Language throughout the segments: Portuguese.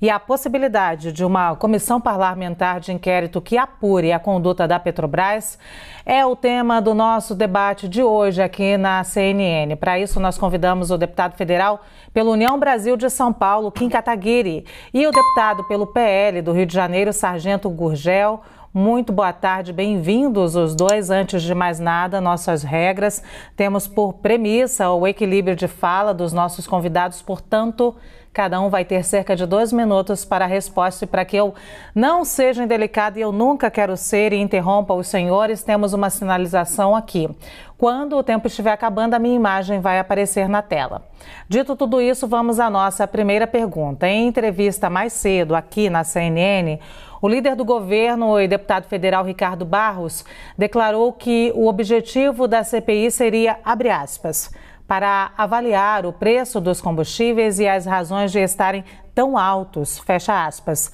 e a possibilidade de uma comissão parlamentar de inquérito que apure a conduta da Petrobras é o tema do nosso debate de hoje aqui na CNN. Para isso, nós convidamos o deputado federal pelo União Brasil de São Paulo, Kim Kataguiri, e o deputado pelo PL do Rio de Janeiro, Sargento Gurgel. Muito boa tarde, bem-vindos os dois. Antes de mais nada, nossas regras. Temos por premissa o equilíbrio de fala dos nossos convidados, portanto, Cada um vai ter cerca de dois minutos para a resposta e para que eu não seja indelicado e eu nunca quero ser e interrompa os senhores, temos uma sinalização aqui. Quando o tempo estiver acabando, a minha imagem vai aparecer na tela. Dito tudo isso, vamos à nossa primeira pergunta. Em entrevista mais cedo aqui na CNN, o líder do governo e deputado federal Ricardo Barros declarou que o objetivo da CPI seria, abre aspas, para avaliar o preço dos combustíveis e as razões de estarem tão altos. Fecha aspas.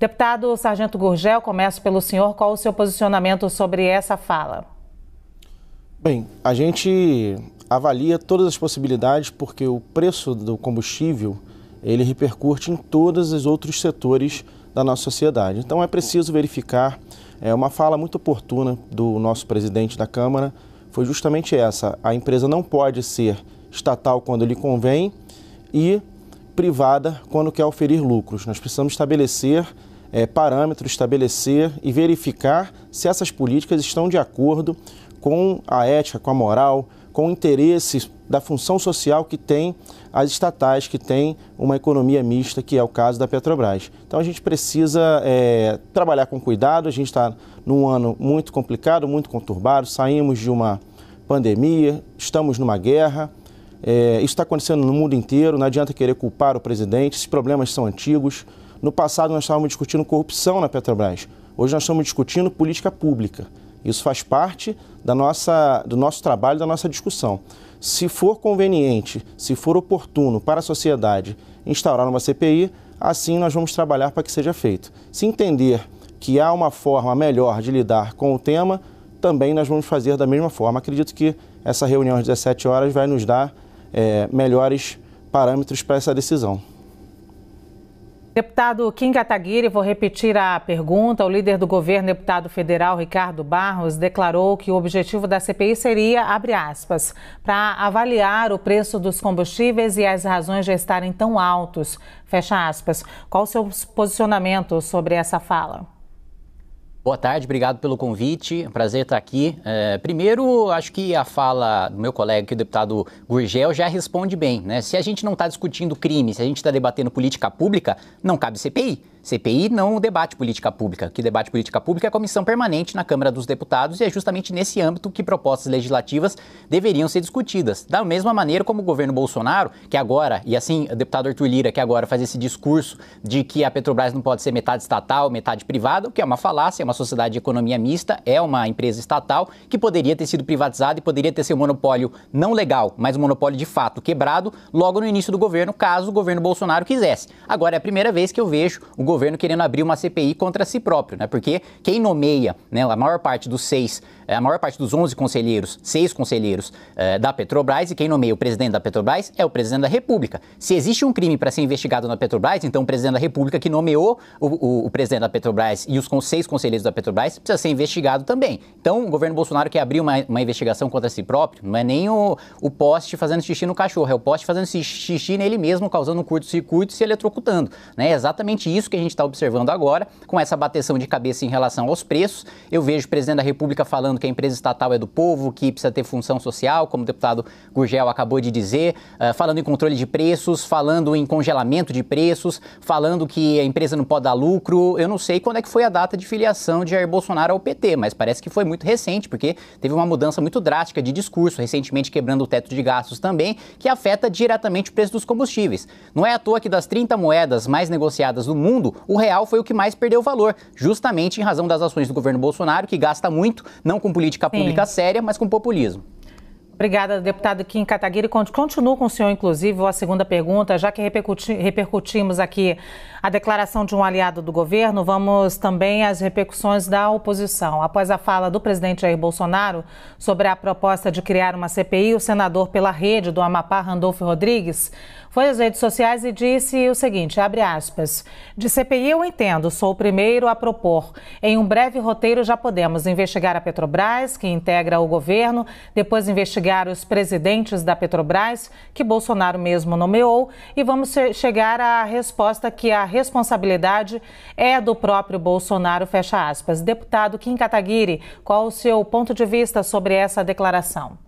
Deputado Sargento Gurgel, começo pelo senhor. Qual o seu posicionamento sobre essa fala? Bem, a gente avalia todas as possibilidades porque o preço do combustível ele repercute em todos os outros setores da nossa sociedade. Então é preciso verificar é uma fala muito oportuna do nosso presidente da Câmara, foi justamente essa. A empresa não pode ser estatal quando lhe convém e privada quando quer oferir lucros. Nós precisamos estabelecer é, parâmetros, estabelecer e verificar se essas políticas estão de acordo com a ética, com a moral, com o interesse da função social que tem as estatais, que tem uma economia mista, que é o caso da Petrobras. Então a gente precisa é, trabalhar com cuidado, a gente está num ano muito complicado, muito conturbado, saímos de uma pandemia, estamos numa guerra. É, isso está acontecendo no mundo inteiro, não adianta querer culpar o presidente, esses problemas são antigos. No passado, nós estávamos discutindo corrupção na Petrobras, hoje, nós estamos discutindo política pública. Isso faz parte da nossa, do nosso trabalho, da nossa discussão. Se for conveniente, se for oportuno para a sociedade instaurar uma CPI, assim nós vamos trabalhar para que seja feito. Se entender que há uma forma melhor de lidar com o tema, também nós vamos fazer da mesma forma. Acredito que essa reunião às 17 horas vai nos dar é, melhores parâmetros para essa decisão. Deputado Kim Kataguiri, vou repetir a pergunta. O líder do governo, deputado federal Ricardo Barros, declarou que o objetivo da CPI seria, abre aspas, para avaliar o preço dos combustíveis e as razões de estarem tão altos, fecha aspas. Qual o seu posicionamento sobre essa fala? Boa tarde, obrigado pelo convite. É prazer estar aqui. É, primeiro, acho que a fala do meu colega, que é o deputado Gurgel, já responde bem. Né? Se a gente não está discutindo crime, se a gente está debatendo política pública, não cabe CPI. CPI não debate política pública. Que debate política pública é a comissão permanente na Câmara dos Deputados e é justamente nesse âmbito que propostas legislativas deveriam ser discutidas. Da mesma maneira como o governo Bolsonaro, que agora, e assim o deputado Arthur Lira, que agora faz esse discurso de que a Petrobras não pode ser metade estatal, metade privada, o que é uma falácia, é uma sociedade de economia mista, é uma empresa estatal que poderia ter sido privatizada e poderia ter seu monopólio não legal, mas um monopólio de fato quebrado logo no início do governo, caso o governo Bolsonaro quisesse. Agora é a primeira vez que eu vejo o governo governo querendo abrir uma CPI contra si próprio, né? Porque quem nomeia, né, a maior parte dos seis é, a maior parte dos 11 conselheiros, seis conselheiros é, da Petrobras, e quem nomeia o presidente da Petrobras é o presidente da República. Se existe um crime para ser investigado na Petrobras, então o presidente da República que nomeou o, o, o presidente da Petrobras e os seis conselheiros da Petrobras precisa ser investigado também. Então o governo Bolsonaro quer abrir uma, uma investigação contra si próprio, não é nem o, o poste fazendo xixi no cachorro, é o poste fazendo xixi nele mesmo, causando um curto-circuito e se eletrocutando. Né? É exatamente isso que a gente está observando agora, com essa bateção de cabeça em relação aos preços. Eu vejo o presidente da República falando falando que a empresa estatal é do povo, que precisa ter função social, como o deputado Gurgel acabou de dizer, uh, falando em controle de preços, falando em congelamento de preços, falando que a empresa não pode dar lucro. Eu não sei quando é que foi a data de filiação de Jair Bolsonaro ao PT, mas parece que foi muito recente, porque teve uma mudança muito drástica de discurso, recentemente quebrando o teto de gastos também, que afeta diretamente o preço dos combustíveis. Não é à toa que das 30 moedas mais negociadas do mundo, o real foi o que mais perdeu valor, justamente em razão das ações do governo Bolsonaro, que gasta muito, não com política Sim. pública séria, mas com populismo. Obrigada, deputado Kim Kataguiri. Continuo com o senhor, inclusive, a segunda pergunta. Já que repercutimos aqui a declaração de um aliado do governo, vamos também às repercussões da oposição. Após a fala do presidente Jair Bolsonaro sobre a proposta de criar uma CPI, o senador pela rede do Amapá, Randolfo Rodrigues, foi às redes sociais e disse o seguinte, abre aspas, de CPI eu entendo, sou o primeiro a propor. Em um breve roteiro já podemos investigar a Petrobras, que integra o governo, depois investigar os presidentes da Petrobras, que Bolsonaro mesmo nomeou, e vamos chegar à resposta que a responsabilidade é do próprio Bolsonaro, fecha aspas. Deputado Kim Kataguiri, qual o seu ponto de vista sobre essa declaração?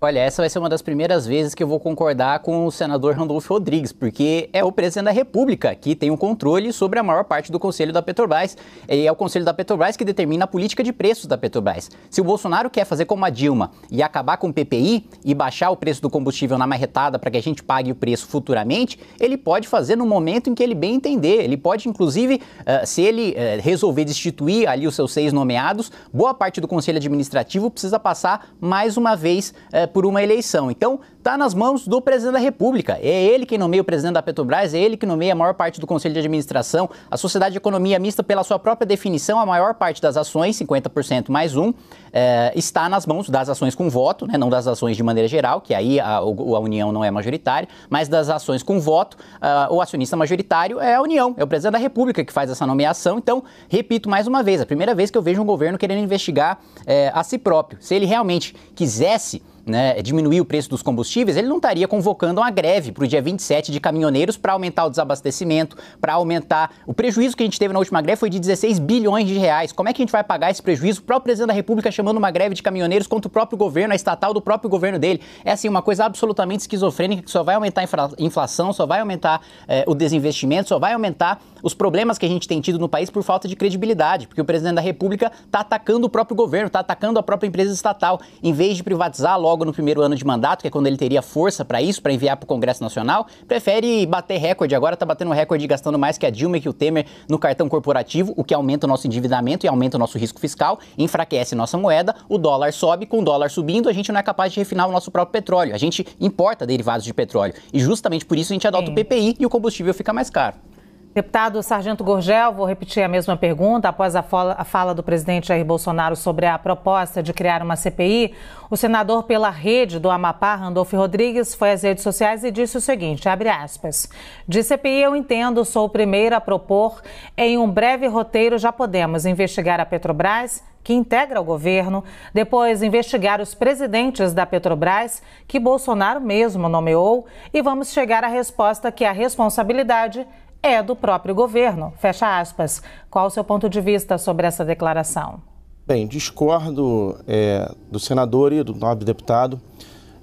Olha, essa vai ser uma das primeiras vezes que eu vou concordar com o senador Randolfo Rodrigues, porque é o presidente da República que tem o controle sobre a maior parte do Conselho da Petrobras. E é o Conselho da Petrobras que determina a política de preços da Petrobras. Se o Bolsonaro quer fazer como a Dilma e acabar com o PPI e baixar o preço do combustível na marretada para que a gente pague o preço futuramente, ele pode fazer no momento em que ele bem entender. Ele pode, inclusive, eh, se ele eh, resolver destituir ali os seus seis nomeados, boa parte do Conselho Administrativo precisa passar mais uma vez eh, é, por uma eleição. Então, está nas mãos do presidente da República. É ele que nomeia o presidente da Petrobras, é ele que nomeia a maior parte do conselho de administração. A sociedade de economia mista, pela sua própria definição, a maior parte das ações, 50% mais um, é, está nas mãos das ações com voto, né, não das ações de maneira geral, que aí a, a União não é majoritária, mas das ações com voto, a, o acionista majoritário é a União, é o presidente da República que faz essa nomeação. Então, repito mais uma vez, é a primeira vez que eu vejo um governo querendo investigar é, a si próprio. Se ele realmente quisesse né, diminuir o preço dos combustíveis, ele não estaria convocando uma greve para o dia 27 de caminhoneiros para aumentar o desabastecimento, para aumentar. O prejuízo que a gente teve na última greve foi de 16 bilhões de reais. Como é que a gente vai pagar esse prejuízo? O próprio presidente da República chamando uma greve de caminhoneiros contra o próprio governo, a estatal do próprio governo dele. É assim, uma coisa absolutamente esquizofrênica que só vai aumentar a inflação, só vai aumentar eh, o desinvestimento, só vai aumentar os problemas que a gente tem tido no país por falta de credibilidade, porque o presidente da República está atacando o próprio governo, está atacando a própria empresa estatal, em vez de privatizar logo no primeiro ano de mandato, que é quando ele teria força para isso, para enviar para o Congresso Nacional, prefere bater recorde. Agora está batendo recorde gastando mais que a Dilma e que o Temer no cartão corporativo, o que aumenta o nosso endividamento e aumenta o nosso risco fiscal, enfraquece nossa moeda, o dólar sobe, com o dólar subindo, a gente não é capaz de refinar o nosso próprio petróleo. A gente importa derivados de petróleo. E justamente por isso a gente adota Sim. o PPI e o combustível fica mais caro. Deputado Sargento Gorgel, vou repetir a mesma pergunta. Após a fala, a fala, do presidente Jair Bolsonaro sobre a proposta de criar uma CPI, o senador pela rede do Amapá, Randolfo Rodrigues, foi às redes sociais e disse o seguinte, abre aspas, de CPI eu entendo, sou o primeiro a propor, em um breve roteiro já podemos investigar a Petrobras, que integra o governo, depois investigar os presidentes da Petrobras, que Bolsonaro mesmo nomeou, e vamos chegar à resposta que é a responsabilidade é do próprio governo. Fecha aspas. Qual o seu ponto de vista sobre essa declaração? Bem, discordo é, do senador e do nobre deputado.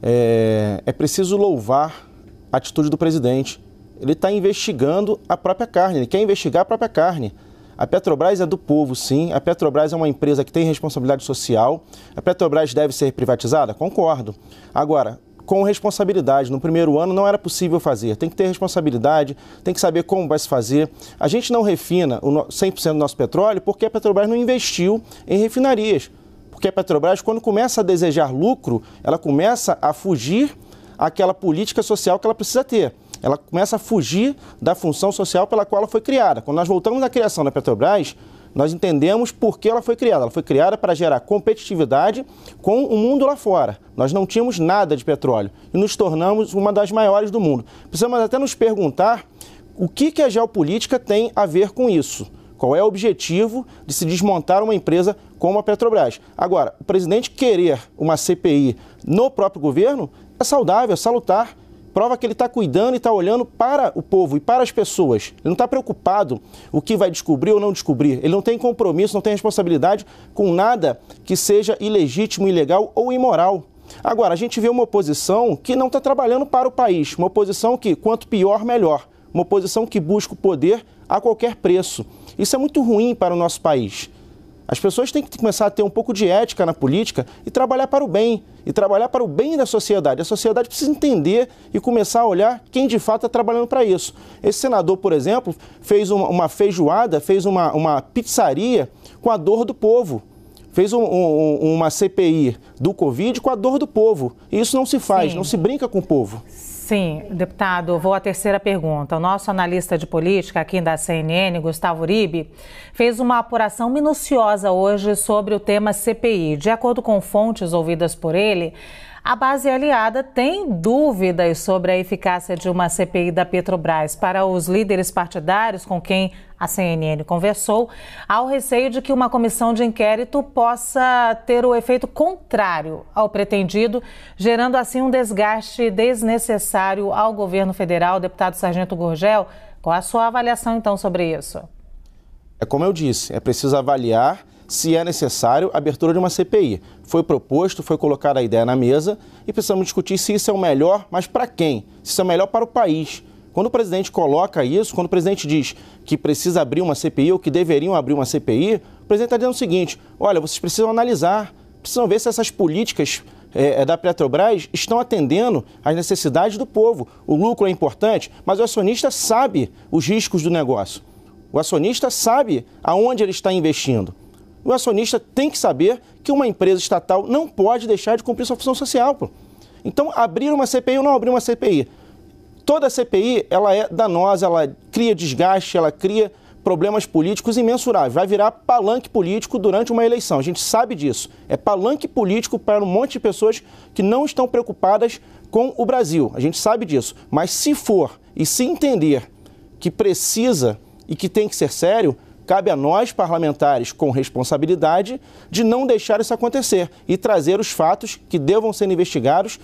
É, é preciso louvar a atitude do presidente. Ele está investigando a própria carne, ele quer investigar a própria carne. A Petrobras é do povo, sim. A Petrobras é uma empresa que tem responsabilidade social. A Petrobras deve ser privatizada? Concordo. Agora, com responsabilidade. No primeiro ano não era possível fazer. Tem que ter responsabilidade, tem que saber como vai se fazer. A gente não refina 100% do nosso petróleo porque a Petrobras não investiu em refinarias. Porque a Petrobras, quando começa a desejar lucro, ela começa a fugir aquela política social que ela precisa ter. Ela começa a fugir da função social pela qual ela foi criada. Quando nós voltamos à criação da Petrobras, nós entendemos por que ela foi criada. Ela foi criada para gerar competitividade com o mundo lá fora. Nós não tínhamos nada de petróleo e nos tornamos uma das maiores do mundo. Precisamos até nos perguntar o que, que a geopolítica tem a ver com isso. Qual é o objetivo de se desmontar uma empresa como a Petrobras? Agora, o presidente querer uma CPI no próprio governo é saudável, é salutar, prova que ele está cuidando e está olhando para o povo e para as pessoas. Ele não está preocupado o que vai descobrir ou não descobrir. Ele não tem compromisso, não tem responsabilidade com nada que seja ilegítimo, ilegal ou imoral. Agora, a gente vê uma oposição que não está trabalhando para o país, uma oposição que, quanto pior, melhor. Uma oposição que busca o poder a qualquer preço. Isso é muito ruim para o nosso país. As pessoas têm que começar a ter um pouco de ética na política e trabalhar para o bem, e trabalhar para o bem da sociedade. A sociedade precisa entender e começar a olhar quem de fato está trabalhando para isso. Esse senador, por exemplo, fez uma, uma feijoada, fez uma, uma pizzaria com a dor do povo fez um, um, uma CPI do Covid com a dor do povo. E isso não se faz, Sim. não se brinca com o povo. Sim, deputado, vou à terceira pergunta. O nosso analista de política aqui da CNN, Gustavo Uribe, fez uma apuração minuciosa hoje sobre o tema CPI. De acordo com fontes ouvidas por ele, a base aliada tem dúvidas sobre a eficácia de uma CPI da Petrobras. Para os líderes partidários com quem a CNN conversou, há o receio de que uma comissão de inquérito possa ter o efeito contrário ao pretendido, gerando assim um desgaste desnecessário ao governo federal. Deputado Sargento Gurgel, qual a sua avaliação então sobre isso? É como eu disse, é preciso avaliar se é necessário a abertura de uma CPI. Foi proposto, foi colocada a ideia na mesa e precisamos discutir se isso é o melhor, mas para quem? Se isso é melhor para o país. Quando o presidente coloca isso, quando o presidente diz que precisa abrir uma CPI ou que deveriam abrir uma CPI, o presidente está dizendo o seguinte: olha, vocês precisam analisar, precisam ver se essas políticas é, da Petrobras estão atendendo às necessidades do povo. O lucro é importante, mas o acionista sabe os riscos do negócio. O acionista sabe aonde ele está investindo o acionista tem que saber que uma empresa estatal não pode deixar de cumprir sua função social. Pô. Então, abrir uma CPI ou não abrir uma CPI. Toda CPI ela é danosa, ela cria desgaste, ela cria problemas políticos imensuráveis. Vai virar palanque político durante uma eleição. A gente sabe disso. É palanque político para um monte de pessoas que não estão preocupadas com o Brasil. A gente sabe disso. Mas se for e se entender que precisa e que tem que ser sério, cabe a nós, parlamentares, com responsabilidade, de não deixar isso acontecer e trazer os fatos que devam ser investigados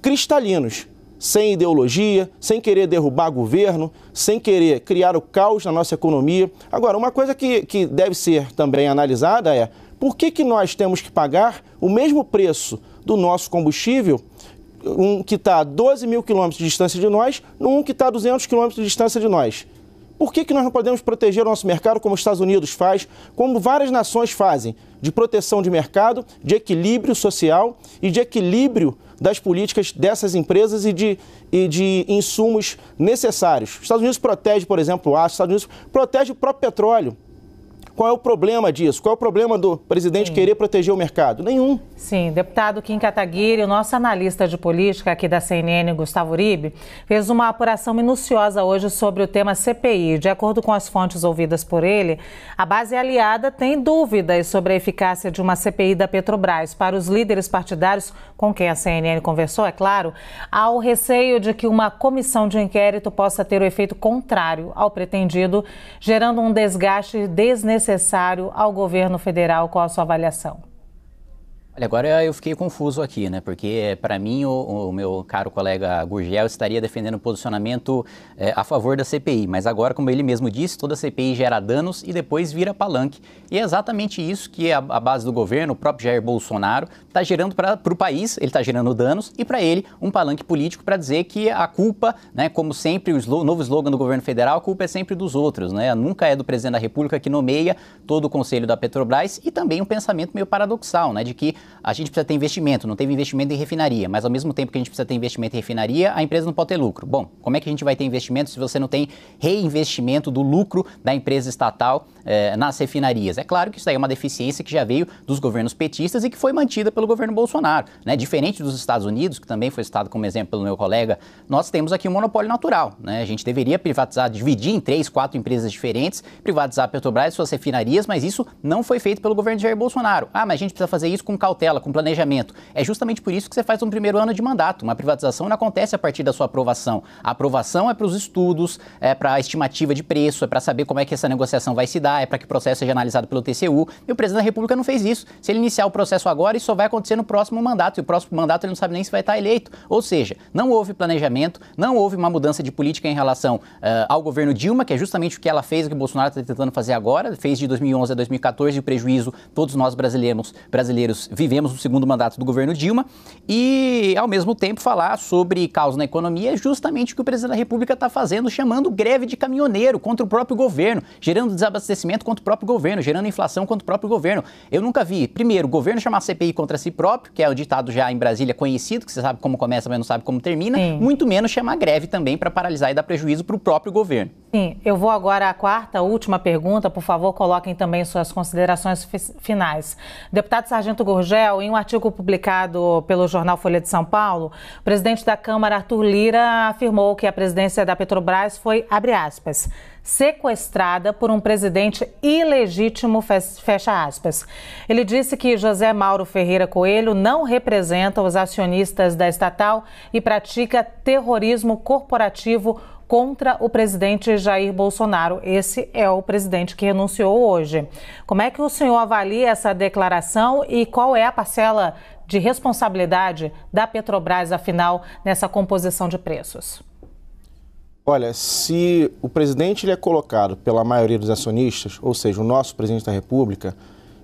cristalinos, sem ideologia, sem querer derrubar governo, sem querer criar o caos na nossa economia. Agora, uma coisa que, que deve ser também analisada é por que, que nós temos que pagar o mesmo preço do nosso combustível um que está a 12 mil quilômetros de distância de nós, num que está a 200 quilômetros de distância de nós. Por que, que nós não podemos proteger o nosso mercado como os Estados Unidos faz, como várias nações fazem, de proteção de mercado, de equilíbrio social e de equilíbrio das políticas dessas empresas e de, e de insumos necessários? Os Estados Unidos protege, por exemplo, o aço, os Estados Unidos protege o próprio petróleo. Qual é o problema disso? Qual é o problema do presidente Sim. querer proteger o mercado? Nenhum. Sim, deputado Kim Kataguiri, o nosso analista de política aqui da CNN, Gustavo Uribe, fez uma apuração minuciosa hoje sobre o tema CPI. De acordo com as fontes ouvidas por ele, a base aliada tem dúvidas sobre a eficácia de uma CPI da Petrobras. Para os líderes partidários com quem a CNN conversou, é claro, há o receio de que uma comissão de inquérito possa ter o efeito contrário ao pretendido, gerando um desgaste desnecessário ao governo federal. Qual a sua avaliação? Olha, agora eu fiquei confuso aqui, né? Porque eh, para mim o, o, meu caro colega Gurgel estaria defendendo um posicionamento é, a favor da CPI, mas agora, como ele mesmo disse, toda CPI gera danos e depois vira palanque. E é exatamente isso que a, a base do governo, o próprio Jair Bolsonaro, está gerando para o país. Ele está gerando danos e para ele um palanque político para dizer que a culpa, né? Como sempre, o slo novo slogan do governo federal, a culpa é sempre dos outros, né? Nunca é do presidente da República que nomeia todo o conselho da Petrobras e também um pensamento meio paradoxal, né? De que a gente precisa ter investimento, não teve investimento em refinaria, mas ao mesmo tempo que a gente precisa ter investimento em refinaria, a empresa não pode ter lucro. Bom, como é que a gente vai ter investimento se você não tem reinvestimento do lucro da empresa estatal é, nas refinarias. É claro que isso daí é uma deficiência que já veio dos governos petistas e que foi mantida pelo governo Bolsonaro. Né? Diferente dos Estados Unidos, que também foi citado como exemplo pelo meu colega, nós temos aqui um monopólio natural. Né? A gente deveria privatizar, dividir em três, quatro empresas diferentes, privatizar a Petrobras e suas refinarias, mas isso não foi feito pelo governo de Jair Bolsonaro. Ah, mas a gente precisa fazer isso com cautela, com planejamento. É justamente por isso que você faz um primeiro ano de mandato. Uma privatização não acontece a partir da sua aprovação. A aprovação é para os estudos, é para a estimativa de preço, é para saber como é que essa negociação vai se dar é para que o processo seja analisado pelo TCU. E o presidente da República não fez isso. Se ele iniciar o processo agora, isso só vai acontecer no próximo mandato. E o próximo mandato ele não sabe nem se vai estar eleito. Ou seja, não houve planejamento, não houve uma mudança de política em relação uh, ao governo Dilma, que é justamente o que ela fez, o que o Bolsonaro está tentando fazer agora. Fez de 2011 a 2014 e o prejuízo todos nós brasileiros, brasileiros vivemos no segundo mandato do governo Dilma. E, ao mesmo tempo, falar sobre caos na economia é justamente o que o presidente da República está fazendo, chamando greve de caminhoneiro contra o próprio governo, gerando desabastecimento crescimento contra o próprio governo, gerando inflação contra o próprio governo. Eu nunca vi, primeiro, o governo chamar CPI contra si próprio, que é o ditado já em Brasília conhecido, que você sabe como começa, mas não sabe como termina, Sim. muito menos chamar greve também para paralisar e dar prejuízo para o próprio governo. Sim, eu vou agora à quarta, última pergunta. Por favor, coloquem também suas considerações finais. Deputado Sargento Gurgel, em um artigo publicado pelo jornal Folha de São Paulo, o presidente da Câmara, Arthur Lira, afirmou que a presidência da Petrobras foi, abre aspas, sequestrada por um presidente ilegítimo, fecha aspas. Ele disse que José Mauro Ferreira Coelho não representa os acionistas da estatal e pratica terrorismo corporativo contra o presidente Jair Bolsonaro. Esse é o presidente que renunciou hoje. Como é que o senhor avalia essa declaração e qual é a parcela de responsabilidade da Petrobras, afinal, nessa composição de preços? Olha, se o presidente ele é colocado pela maioria dos acionistas, ou seja, o nosso presidente da República,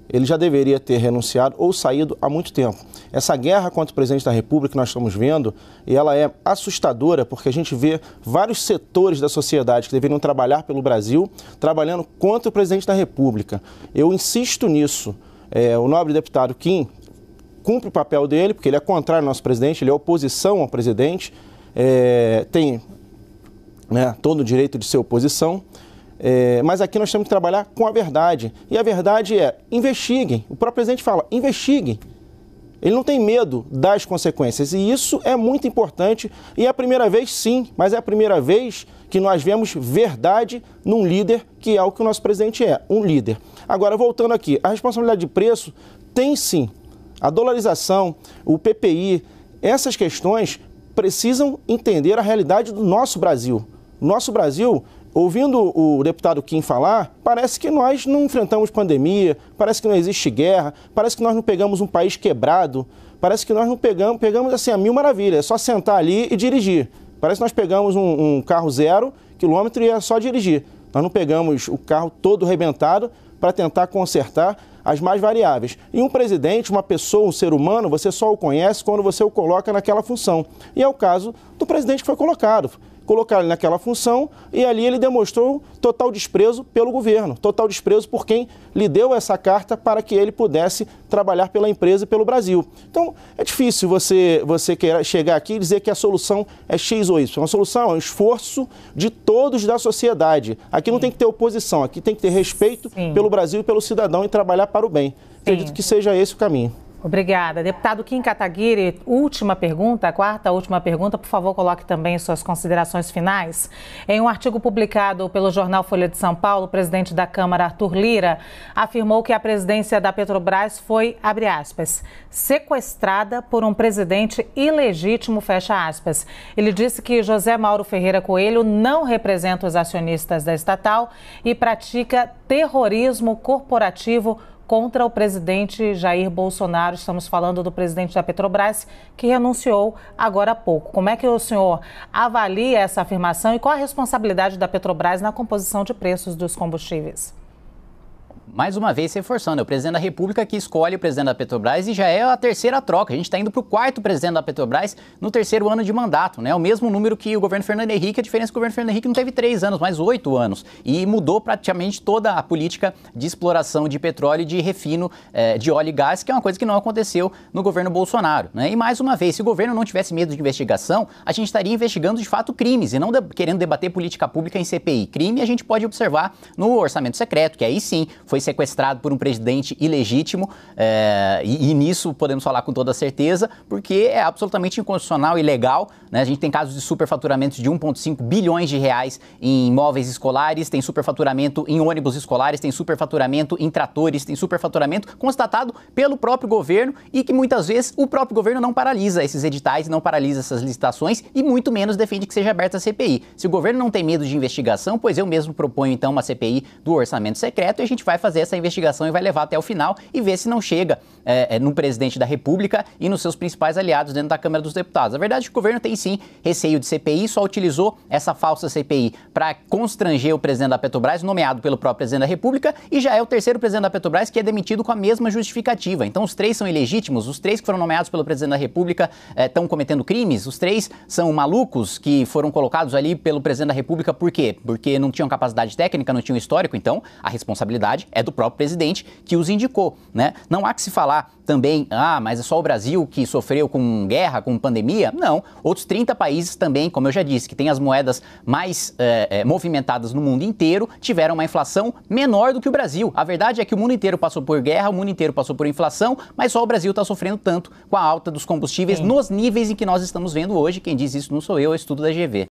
ele já deveria ter renunciado ou saído há muito tempo. Essa guerra contra o presidente da República que nós estamos vendo, e ela é assustadora porque a gente vê vários setores da sociedade que deveriam trabalhar pelo Brasil trabalhando contra o presidente da República. Eu insisto nisso. É, o nobre deputado Kim cumpre o papel dele, porque ele é contrário ao nosso presidente, ele é oposição ao presidente, é, tem né, todo o direito de ser oposição, é, mas aqui nós temos que trabalhar com a verdade. E a verdade é: investiguem. O próprio presidente fala: investiguem. Ele não tem medo das consequências. E isso é muito importante. E é a primeira vez, sim, mas é a primeira vez que nós vemos verdade num líder, que é o que o nosso presidente é: um líder. Agora, voltando aqui, a responsabilidade de preço tem sim. A dolarização, o PPI, essas questões precisam entender a realidade do nosso Brasil. Nosso Brasil, ouvindo o deputado Kim falar, parece que nós não enfrentamos pandemia, parece que não existe guerra, parece que nós não pegamos um país quebrado, parece que nós não pegamos, pegamos assim a mil maravilhas, é só sentar ali e dirigir. Parece que nós pegamos um, um carro zero quilômetro e é só dirigir. Nós não pegamos o carro todo arrebentado para tentar consertar as mais variáveis. E um presidente, uma pessoa, um ser humano, você só o conhece quando você o coloca naquela função. E é o caso do presidente que foi colocado colocá ele naquela função e ali ele demonstrou total desprezo pelo governo, total desprezo por quem lhe deu essa carta para que ele pudesse trabalhar pela empresa e pelo Brasil. Então, é difícil você, você chegar aqui e dizer que a solução é X ou Y. É a solução é um esforço de todos da sociedade. Aqui não tem que ter oposição, aqui tem que ter respeito Sim. pelo Brasil e pelo cidadão e trabalhar para o bem. Acredito que seja esse o caminho. Obrigada. Deputado Kim Kataguiri, última pergunta, quarta última pergunta, por favor, coloque também suas considerações finais. Em um artigo publicado pelo jornal Folha de São Paulo, o presidente da Câmara, Arthur Lira, afirmou que a presidência da Petrobras foi, abre aspas, sequestrada por um presidente ilegítimo, fecha aspas. Ele disse que José Mauro Ferreira Coelho não representa os acionistas da estatal e pratica terrorismo corporativo contra o presidente Jair Bolsonaro. Estamos falando do presidente da Petrobras, que renunciou agora há pouco. Como é que o senhor avalia essa afirmação e qual a responsabilidade da Petrobras na composição de preços dos combustíveis? mais uma vez reforçando, é o presidente da República que escolhe o presidente da Petrobras e já é a terceira troca. A gente está indo para o quarto presidente da Petrobras no terceiro ano de mandato, né? O mesmo número que o governo Fernando Henrique, a diferença é que o governo Fernando Henrique não teve três anos, mas oito anos. E mudou praticamente toda a política de exploração de petróleo e de refino eh, de óleo e gás, que é uma coisa que não aconteceu no governo Bolsonaro. Né? E mais uma vez, se o governo não tivesse medo de investigação, a gente estaria investigando de fato crimes e não de querendo debater política pública em CPI. Crime a gente pode observar no orçamento secreto, que aí sim foi sequestrado por um presidente ilegítimo, é, e, e, nisso podemos falar com toda certeza, porque é absolutamente inconstitucional e ilegal. Né? A gente tem casos de superfaturamento de 1,5 bilhões de reais em imóveis escolares, tem superfaturamento em ônibus escolares, tem superfaturamento em tratores, tem superfaturamento constatado pelo próprio governo e que muitas vezes o próprio governo não paralisa esses editais, não paralisa essas licitações e muito menos defende que seja aberta a CPI. Se o governo não tem medo de investigação, pois eu mesmo proponho então uma CPI do orçamento secreto e a gente vai fazer fazer essa investigação e vai levar até o final e ver se não chega é, é no presidente da República e nos seus principais aliados dentro da Câmara dos Deputados. A verdade é que o governo tem sim receio de CPI, só utilizou essa falsa CPI para constranger o presidente da Petrobras, nomeado pelo próprio presidente da República, e já é o terceiro presidente da Petrobras que é demitido com a mesma justificativa. Então, os três são ilegítimos, os três que foram nomeados pelo presidente da República estão é, cometendo crimes, os três são malucos que foram colocados ali pelo presidente da República por quê? Porque não tinham capacidade técnica, não tinham histórico, então a responsabilidade é do próprio presidente que os indicou. Né? Não há que se falar também, ah, mas é só o Brasil que sofreu com guerra, com pandemia? Não. Outros 30 países também, como eu já disse, que têm as moedas mais é, é, movimentadas no mundo inteiro, tiveram uma inflação menor do que o Brasil. A verdade é que o mundo inteiro passou por guerra, o mundo inteiro passou por inflação, mas só o Brasil está sofrendo tanto com a alta dos combustíveis Sim. nos níveis em que nós estamos vendo hoje. Quem diz isso não sou eu, é estudo da GV.